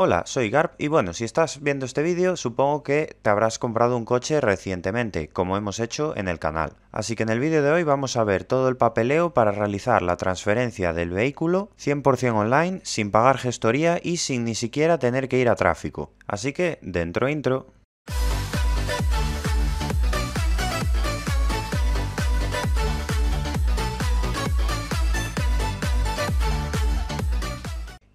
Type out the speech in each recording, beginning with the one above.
Hola, soy Garp y bueno, si estás viendo este vídeo supongo que te habrás comprado un coche recientemente, como hemos hecho en el canal. Así que en el vídeo de hoy vamos a ver todo el papeleo para realizar la transferencia del vehículo 100% online, sin pagar gestoría y sin ni siquiera tener que ir a tráfico. Así que, dentro intro.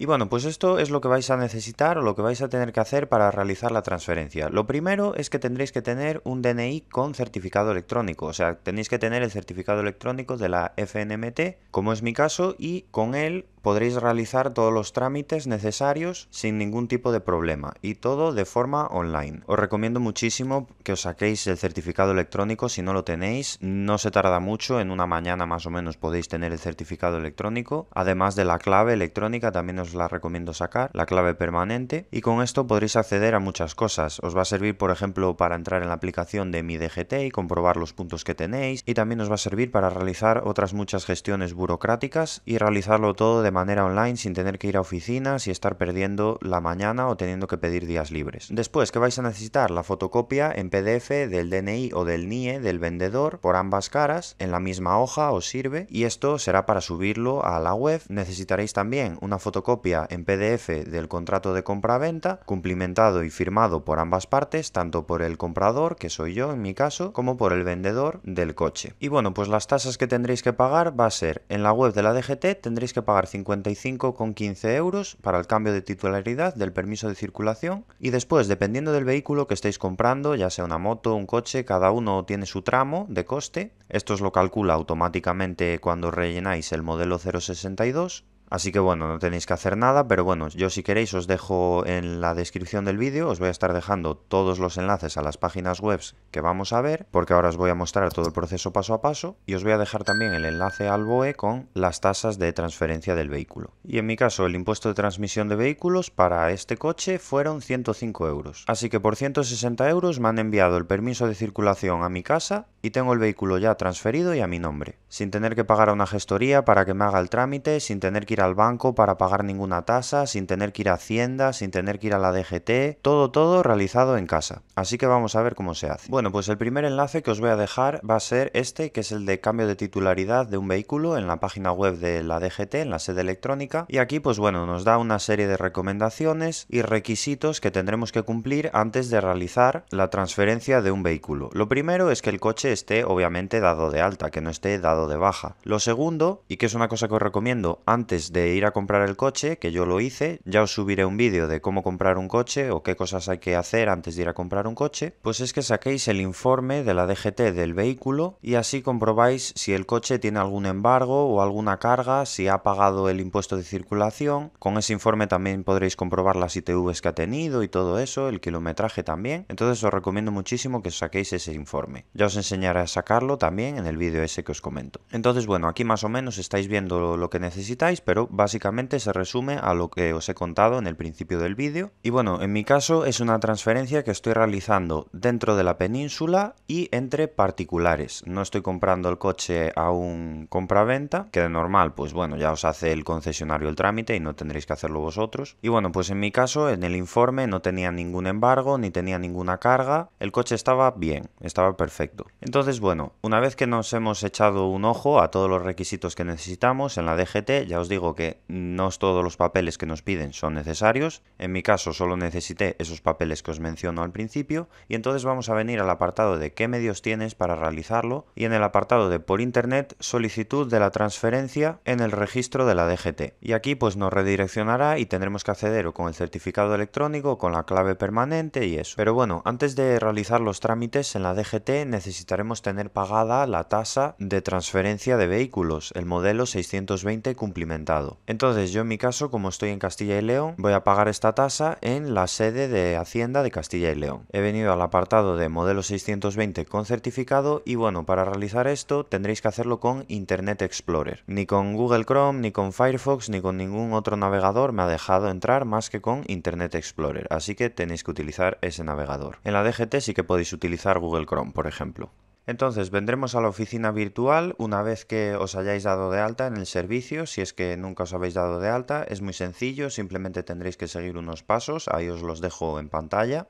Y bueno, pues esto es lo que vais a necesitar o lo que vais a tener que hacer para realizar la transferencia. Lo primero es que tendréis que tener un DNI con certificado electrónico, o sea, tenéis que tener el certificado electrónico de la FNMT, como es mi caso, y con él podréis realizar todos los trámites necesarios sin ningún tipo de problema y todo de forma online. Os recomiendo muchísimo que os saquéis el certificado electrónico si no lo tenéis, no se tarda mucho, en una mañana más o menos podéis tener el certificado electrónico, además de la clave electrónica también os la recomiendo sacar, la clave permanente, y con esto podréis acceder a muchas cosas. Os va a servir, por ejemplo, para entrar en la aplicación de mi DGT y comprobar los puntos que tenéis, y también os va a servir para realizar otras muchas gestiones burocráticas y realizarlo todo de manera online sin tener que ir a oficinas y estar perdiendo la mañana o teniendo que pedir días libres. Después, que vais a necesitar? La fotocopia en PDF del DNI o del NIE del vendedor por ambas caras en la misma hoja os sirve y esto será para subirlo a la web. Necesitaréis también una fotocopia en PDF del contrato de compra venta cumplimentado y firmado por ambas partes, tanto por el comprador, que soy yo en mi caso, como por el vendedor del coche. Y bueno, pues las tasas que tendréis que pagar va a ser en la web de la DGT tendréis que pagar 55,15 euros para el cambio de titularidad del permiso de circulación y después, dependiendo del vehículo que estéis comprando, ya sea una moto, un coche, cada uno tiene su tramo de coste. Esto os lo calcula automáticamente cuando rellenáis el modelo 062 Así que bueno, no tenéis que hacer nada, pero bueno, yo si queréis os dejo en la descripción del vídeo, os voy a estar dejando todos los enlaces a las páginas web que vamos a ver, porque ahora os voy a mostrar todo el proceso paso a paso y os voy a dejar también el enlace al BOE con las tasas de transferencia del vehículo. Y en mi caso, el impuesto de transmisión de vehículos para este coche fueron 105 euros. Así que por 160 euros me han enviado el permiso de circulación a mi casa y tengo el vehículo ya transferido y a mi nombre, sin tener que pagar a una gestoría para que me haga el trámite, sin tener que ir al banco para pagar ninguna tasa, sin tener que ir a Hacienda, sin tener que ir a la DGT, todo, todo realizado en casa. Así que vamos a ver cómo se hace. Bueno, pues el primer enlace que os voy a dejar va a ser este, que es el de cambio de titularidad de un vehículo en la página web de la DGT, en la sede electrónica. Y aquí, pues bueno, nos da una serie de recomendaciones y requisitos que tendremos que cumplir antes de realizar la transferencia de un vehículo. Lo primero es que el coche esté obviamente dado de alta, que no esté dado de baja. Lo segundo, y que es una cosa que os recomiendo antes de ir a comprar el coche, que yo lo hice, ya os subiré un vídeo de cómo comprar un coche o qué cosas hay que hacer antes de ir a comprar un coche, pues es que saquéis el informe de la DGT del vehículo y así comprobáis si el coche tiene algún embargo o alguna carga, si ha pagado el impuesto de circulación. Con ese informe también podréis comprobar las ITVs que ha tenido y todo eso, el kilometraje también. Entonces os recomiendo muchísimo que saquéis ese informe. Ya os enseñaré a sacarlo también en el vídeo ese que os comento. Entonces bueno, aquí más o menos estáis viendo lo que necesitáis, pero básicamente se resume a lo que os he contado en el principio del vídeo. Y bueno, en mi caso es una transferencia que estoy realizando dentro de la península y entre particulares. No estoy comprando el coche a un compraventa, que de normal, pues bueno, ya os hace el concesionario el trámite y no tendréis que hacerlo vosotros. Y bueno, pues en mi caso, en el informe no tenía ningún embargo, ni tenía ninguna carga, el coche estaba bien, estaba perfecto. Entonces, bueno, una vez que nos hemos echado un ojo a todos los requisitos que necesitamos en la DGT, ya os digo, que no todos los papeles que nos piden son necesarios. En mi caso solo necesité esos papeles que os menciono al principio y entonces vamos a venir al apartado de qué medios tienes para realizarlo y en el apartado de por internet solicitud de la transferencia en el registro de la DGT. Y aquí pues nos redireccionará y tendremos que acceder o con el certificado electrónico, con la clave permanente y eso. Pero bueno, antes de realizar los trámites en la DGT necesitaremos tener pagada la tasa de transferencia de vehículos, el modelo 620 cumplimentado. Entonces yo en mi caso, como estoy en Castilla y León, voy a pagar esta tasa en la sede de Hacienda de Castilla y León. He venido al apartado de modelo 620 con certificado y bueno, para realizar esto tendréis que hacerlo con Internet Explorer. Ni con Google Chrome, ni con Firefox, ni con ningún otro navegador me ha dejado entrar más que con Internet Explorer, así que tenéis que utilizar ese navegador. En la DGT sí que podéis utilizar Google Chrome, por ejemplo. Entonces, vendremos a la oficina virtual una vez que os hayáis dado de alta en el servicio, si es que nunca os habéis dado de alta, es muy sencillo, simplemente tendréis que seguir unos pasos, ahí os los dejo en pantalla.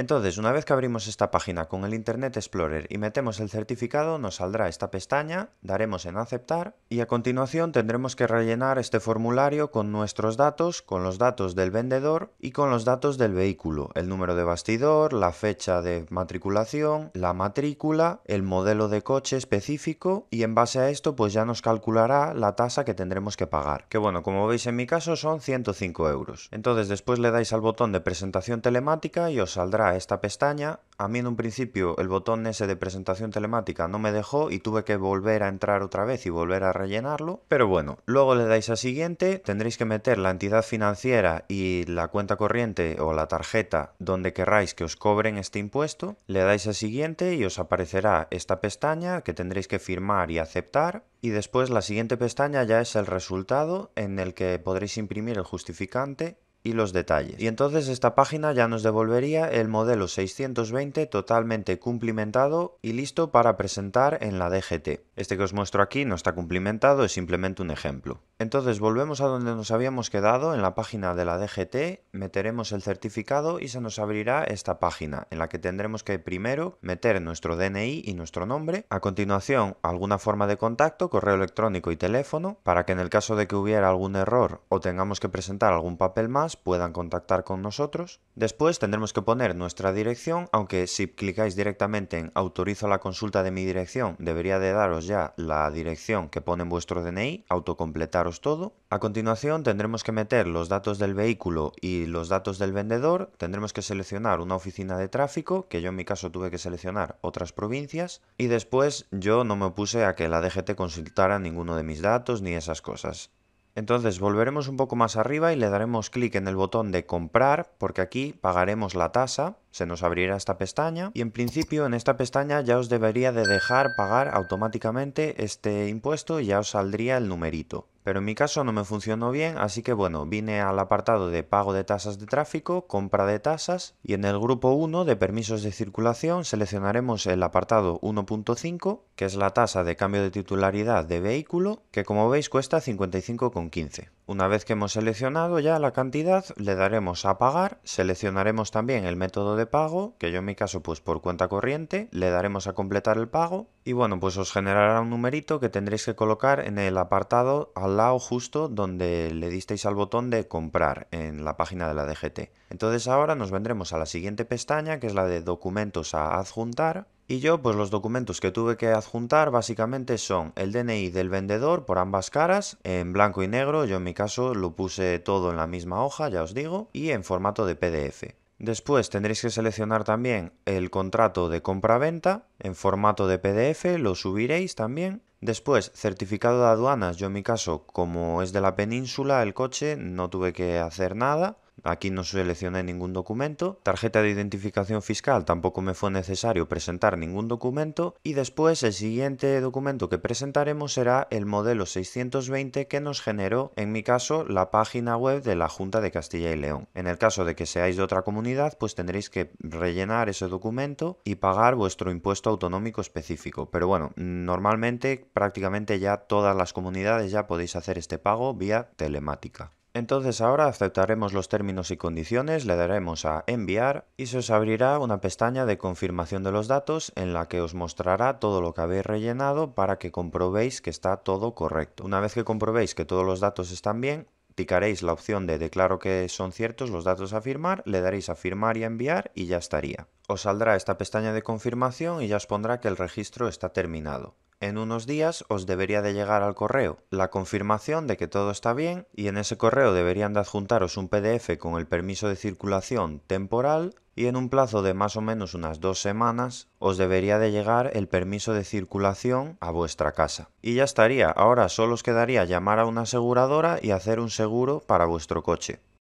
Entonces, una vez que abrimos esta página con el Internet Explorer y metemos el certificado, nos saldrá esta pestaña, daremos en aceptar y a continuación tendremos que rellenar este formulario con nuestros datos, con los datos del vendedor y con los datos del vehículo, el número de bastidor, la fecha de matriculación, la matrícula, el modelo de coche específico y en base a esto pues ya nos calculará la tasa que tendremos que pagar, que bueno, como veis en mi caso son 105 euros. Entonces después le dais al botón de presentación telemática y os saldrá esta pestaña. A mí en un principio el botón ese de presentación telemática no me dejó y tuve que volver a entrar otra vez y volver a rellenarlo. Pero bueno, luego le dais a siguiente, tendréis que meter la entidad financiera y la cuenta corriente o la tarjeta donde querráis que os cobren este impuesto. Le dais a siguiente y os aparecerá esta pestaña que tendréis que firmar y aceptar. Y después la siguiente pestaña ya es el resultado en el que podréis imprimir el justificante y los detalles. Y entonces esta página ya nos devolvería el modelo 620 totalmente cumplimentado y listo para presentar en la DGT. Este que os muestro aquí no está cumplimentado, es simplemente un ejemplo. Entonces volvemos a donde nos habíamos quedado, en la página de la DGT, meteremos el certificado y se nos abrirá esta página, en la que tendremos que primero meter nuestro DNI y nuestro nombre, a continuación alguna forma de contacto, correo electrónico y teléfono, para que en el caso de que hubiera algún error o tengamos que presentar algún papel más, puedan contactar con nosotros. Después tendremos que poner nuestra dirección, aunque si clicáis directamente en autorizo la consulta de mi dirección, debería de daros ya la dirección que pone en vuestro DNI, autocompletaros todo. A continuación tendremos que meter los datos del vehículo y los datos del vendedor, tendremos que seleccionar una oficina de tráfico, que yo en mi caso tuve que seleccionar otras provincias, y después yo no me opuse a que la DGT consultara ninguno de mis datos ni esas cosas. Entonces volveremos un poco más arriba y le daremos clic en el botón de comprar, porque aquí pagaremos la tasa, se nos abrirá esta pestaña y en principio en esta pestaña ya os debería de dejar pagar automáticamente este impuesto y ya os saldría el numerito. Pero en mi caso no me funcionó bien, así que bueno, vine al apartado de pago de tasas de tráfico, compra de tasas y en el grupo 1 de permisos de circulación seleccionaremos el apartado 1.5, que es la tasa de cambio de titularidad de vehículo, que como veis cuesta 55,15. Una vez que hemos seleccionado ya la cantidad, le daremos a pagar, seleccionaremos también el método de pago, que yo en mi caso pues por cuenta corriente, le daremos a completar el pago y bueno, pues os generará un numerito que tendréis que colocar en el apartado al lado justo donde le disteis al botón de comprar en la página de la DGT. Entonces ahora nos vendremos a la siguiente pestaña que es la de documentos a adjuntar. Y yo pues los documentos que tuve que adjuntar básicamente son el DNI del vendedor por ambas caras, en blanco y negro, yo en mi caso lo puse todo en la misma hoja, ya os digo, y en formato de PDF. Después tendréis que seleccionar también el contrato de compra-venta en formato de PDF, lo subiréis también. Después, certificado de aduanas, yo en mi caso, como es de la península el coche, no tuve que hacer nada aquí no seleccioné ningún documento. Tarjeta de identificación fiscal tampoco me fue necesario presentar ningún documento. Y después el siguiente documento que presentaremos será el modelo 620 que nos generó, en mi caso, la página web de la Junta de Castilla y León. En el caso de que seáis de otra comunidad, pues tendréis que rellenar ese documento y pagar vuestro impuesto autonómico específico. Pero bueno, normalmente prácticamente ya todas las comunidades ya podéis hacer este pago vía telemática. Entonces ahora aceptaremos los términos y condiciones, le daremos a enviar y se os abrirá una pestaña de confirmación de los datos en la que os mostrará todo lo que habéis rellenado para que comprobéis que está todo correcto. Una vez que comprobéis que todos los datos están bien, picaréis la opción de declaro que son ciertos los datos a firmar, le daréis a firmar y a enviar y ya estaría. Os saldrá esta pestaña de confirmación y ya os pondrá que el registro está terminado. En unos días os debería de llegar al correo la confirmación de que todo está bien y en ese correo deberían de adjuntaros un PDF con el permiso de circulación temporal y en un plazo de más o menos unas dos semanas os debería de llegar el permiso de circulación a vuestra casa. Y ya estaría, ahora solo os quedaría llamar a una aseguradora y hacer un seguro para vuestro coche.